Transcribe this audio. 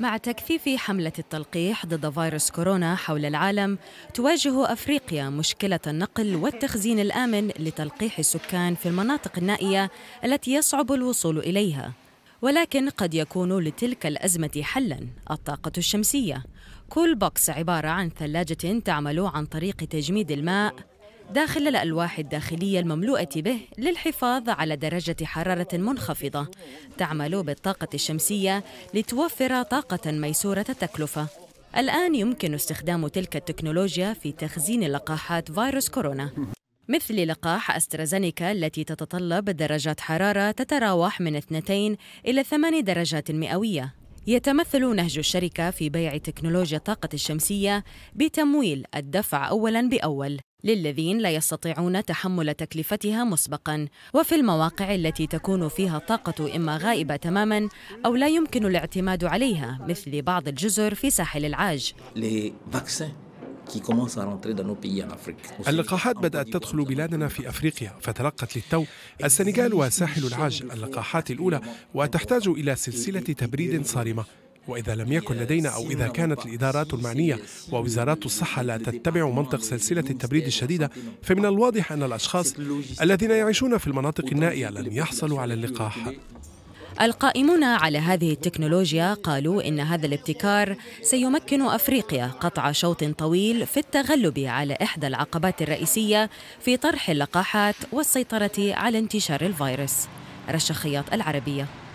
مع تكثيف حملة التلقيح ضد فيروس كورونا حول العالم، تواجه أفريقيا مشكلة النقل والتخزين الآمن لتلقيح السكان في المناطق النائية التي يصعب الوصول إليها. ولكن قد يكون لتلك الأزمة حلاً الطاقة الشمسية. كول بوكس عبارة عن ثلاجة تعمل عن طريق تجميد الماء داخل الألواح الداخلية المملوءة به للحفاظ على درجة حرارة منخفضة تعمل بالطاقة الشمسية لتوفر طاقة ميسورة التكلفة الآن يمكن استخدام تلك التكنولوجيا في تخزين لقاحات فيروس كورونا مثل لقاح أسترازينيكا التي تتطلب درجات حرارة تتراوح من 2 إلى 8 درجات مئوية يتمثل نهج الشركة في بيع تكنولوجيا الطاقة الشمسية بتمويل الدفع أولاً بأول للذين لا يستطيعون تحمل تكلفتها مسبقا وفي المواقع التي تكون فيها الطاقة إما غائبة تماما أو لا يمكن الاعتماد عليها مثل بعض الجزر في ساحل العاج اللقاحات بدأت تدخل بلادنا في أفريقيا فتلقت للتو السنغال وساحل العاج اللقاحات الأولى وتحتاج إلى سلسلة تبريد صارمة وإذا لم يكن لدينا أو إذا كانت الإدارات المعنية ووزارات الصحة لا تتبع منطق سلسلة التبريد الشديدة فمن الواضح أن الأشخاص الذين يعيشون في المناطق النائية لن يحصلوا على اللقاح القائمون على هذه التكنولوجيا قالوا ان هذا الابتكار سيمكن افريقيا قطع شوط طويل في التغلب على احدى العقبات الرئيسيه في طرح اللقاحات والسيطره على انتشار الفيروس رشا خياط العربيه